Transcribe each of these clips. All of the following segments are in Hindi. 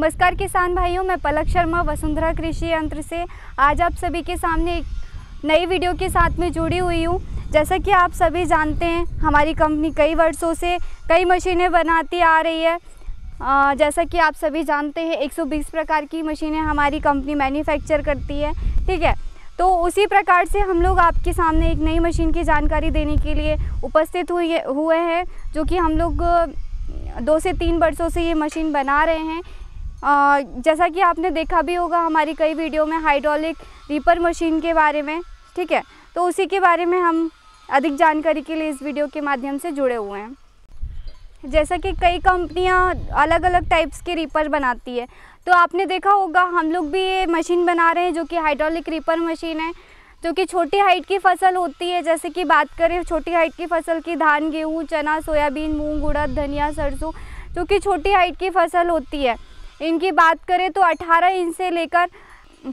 नमस्कार किसान भाइयों मैं पलक शर्मा वसुंधरा कृषि यंत्र से आज आप सभी के सामने एक नई वीडियो के साथ में जुड़ी हुई हूँ जैसा कि आप सभी जानते हैं हमारी कंपनी कई वर्षों से कई मशीनें बनाती आ रही है जैसा कि आप सभी जानते हैं 120 प्रकार की मशीनें हमारी कंपनी मैन्युफैक्चर करती है ठीक है तो उसी प्रकार से हम लोग आपके सामने एक नई मशीन की जानकारी देने के लिए उपस्थित हुए हुए हैं जो कि हम लोग दो से तीन वर्षों से ये मशीन बना रहे हैं जैसा कि आपने देखा भी होगा हमारी कई वीडियो में हाइड्रोलिक रीपर मशीन के बारे में ठीक है तो उसी के बारे में हम अधिक जानकारी के लिए इस वीडियो के माध्यम से जुड़े हुए हैं जैसा कि कई कंपनियां अलग अलग टाइप्स के रीपर बनाती है तो आपने देखा होगा हम लोग भी ये मशीन बना रहे हैं जो कि हाइड्रोलिक रीपर मशीन है जो कि छोटी हाइट की फसल होती है जैसे कि बात करें छोटी हाइट की फसल की धान गेहूँ चना सोयाबीन मूँग उड़द धनिया सरसों जो कि छोटी हाइट की फसल होती है इनकी बात करें तो 18 इंच से लेकर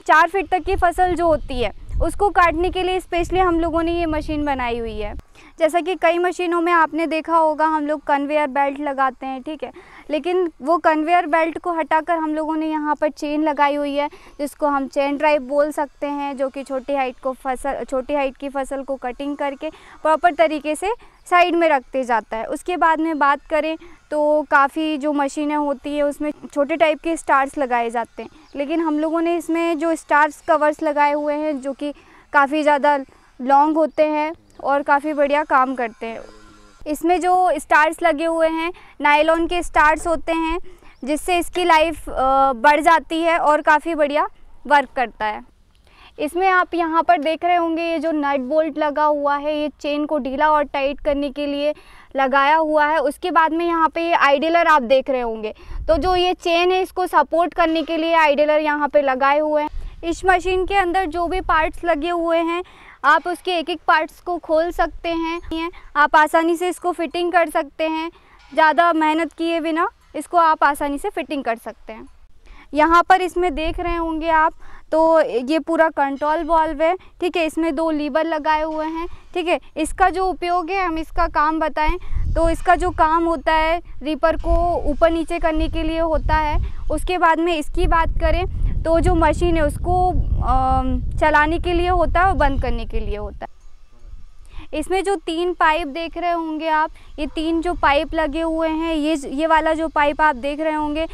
चार फीट तक की फसल जो होती है उसको काटने के लिए स्पेशली हम लोगों ने ये मशीन बनाई हुई है जैसा कि कई मशीनों में आपने देखा होगा हम लोग कन्वेयर बेल्ट लगाते हैं ठीक है लेकिन वो कन्वेयर बेल्ट को हटाकर हम लोगों ने यहाँ पर चेन लगाई हुई है जिसको हम चेन ड्राइव बोल सकते हैं जो कि छोटी हाइट को फसल छोटी हाइट की फसल को कटिंग करके प्रॉपर तरीके से साइड में रखते जाता है उसके बाद में बात करें तो काफ़ी जो मशीनें होती हैं उसमें छोटे टाइप के स्टार्स लगाए जाते हैं लेकिन हम लोगों ने इसमें जो स्टार्स कवर्स लगाए हुए हैं जो कि काफ़ी ज़्यादा लॉन्ग होते हैं और काफ़ी बढ़िया काम करते हैं इसमें जो स्टार्स लगे हुए हैं नायलॉन के स्टार्स होते हैं जिससे इसकी लाइफ बढ़ जाती है और काफ़ी बढ़िया वर्क करता है इसमें आप यहाँ पर देख रहे होंगे ये जो नट बोल्ट लगा हुआ है ये चेन को ढीला और टाइट करने के लिए लगाया हुआ है उसके बाद में यहाँ पे ये आइडलर आप देख रहे होंगे तो जो ये चेन है इसको सपोर्ट करने के लिए आइडलर यहाँ पे लगाए हुए हैं इस मशीन के अंदर जो भी पार्ट्स लगे हुए हैं आप उसके एक एक पार्ट्स को खोल सकते हैं आप आसानी से इसको फिटिंग कर सकते हैं ज़्यादा मेहनत किए बिना इसको आप आसानी से फिटिंग कर सकते हैं यहाँ पर इसमें देख रहे होंगे आप तो ये पूरा कंट्रोल वॉल्व है ठीक है इसमें दो लीवर लगाए हुए हैं ठीक है इसका जो उपयोग है हम इसका काम बताएं तो इसका जो काम होता है रीपर को ऊपर नीचे करने के लिए होता है उसके बाद में इसकी बात करें तो जो मशीन है उसको चलाने के लिए होता है और बंद करने के लिए होता है इसमें जो तीन पाइप देख रहे होंगे आप ये तीन जो पाइप लगे हुए हैं ये ये वाला जो पाइप आप देख रहे होंगे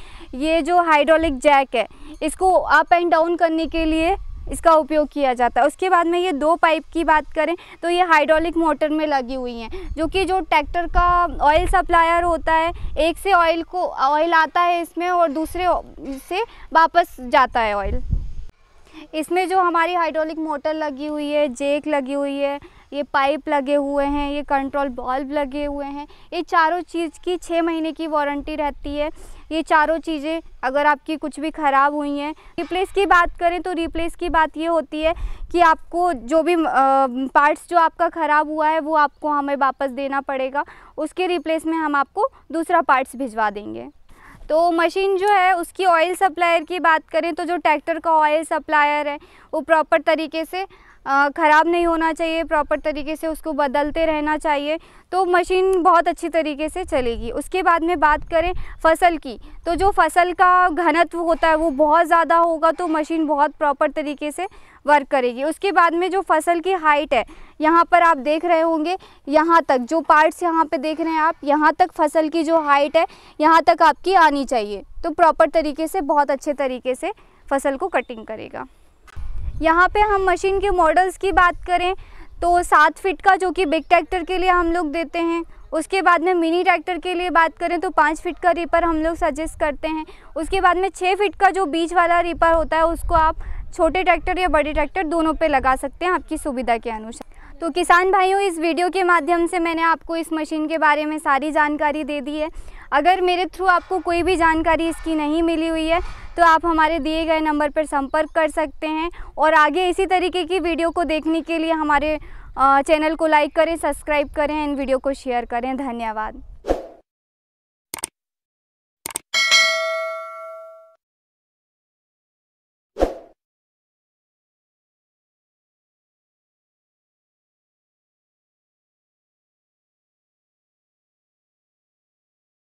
ये जो हाइड्रोलिक जैक है इसको अप एंड डाउन करने के लिए इसका उपयोग किया जाता है उसके बाद में ये दो पाइप की बात करें तो ये हाइड्रोलिक मोटर में लगी हुई हैं जो कि जो ट्रैक्टर का ऑयल सप्लायर होता है एक से ऑयल को ऑयल आता है इसमें और दूसरे से वापस जाता है ऑयल इसमें जो हमारी हाइड्रोलिक मोटर लगी हुई है जेक लगी हुई है ये पाइप लगे हुए हैं ये कंट्रोल बल्ब लगे हुए हैं ये चारों चीज़ की छः महीने की वारंटी रहती है ये चारों चीज़ें अगर आपकी कुछ भी ख़राब हुई हैं रिप्लेस की बात करें तो रिप्लेस की बात ये होती है कि आपको जो भी पार्ट्स जो आपका ख़राब हुआ है वो आपको हमें वापस देना पड़ेगा उसके रिप्लेस में हम आपको दूसरा पार्ट्स भिजवा देंगे तो मशीन जो है उसकी ऑयल सप्लायर की बात करें तो जो ट्रैक्टर का ऑयल सप्लायर है वो प्रॉपर तरीके से ख़राब नहीं होना चाहिए प्रॉपर तरीके से उसको बदलते रहना चाहिए तो मशीन बहुत अच्छी तरीके से चलेगी उसके बाद में बात करें फसल की तो जो फसल का घनत्व होता है वो बहुत ज़्यादा होगा तो मशीन बहुत प्रॉपर तरीके से वर्क करेगी उसके बाद में जो फसल की हाइट है यहाँ पर आप देख रहे होंगे यहाँ तक जो पार्ट्स यहाँ पे देख रहे हैं आप यहाँ तक फसल की जो हाइट है यहाँ तक आपकी आनी चाहिए तो प्रॉपर तरीके से बहुत अच्छे तरीके से फसल को कटिंग करेगा यहाँ पे हम मशीन के मॉडल्स की बात करें तो सात फीट का जो कि बिग ट्रैक्टर के लिए हम लोग देते हैं उसके बाद में मिनी ट्रैक्टर के लिए बात करें तो पाँच फीट का रीपर हम लोग सजेस्ट करते हैं उसके बाद में छः फीट का जो बीच वाला रीपर होता है उसको आप छोटे ट्रैक्टर या बड़े ट्रैक्टर दोनों पे लगा सकते हैं आपकी सुविधा के अनुसार तो किसान भाइयों इस वीडियो के माध्यम से मैंने आपको इस मशीन के बारे में सारी जानकारी दे दी है अगर मेरे थ्रू आपको कोई भी जानकारी इसकी नहीं मिली हुई है तो आप हमारे दिए गए नंबर पर संपर्क कर सकते हैं और आगे इसी तरीके की वीडियो को देखने के लिए हमारे चैनल को लाइक करें सब्सक्राइब करें एंड वीडियो को शेयर करें धन्यवाद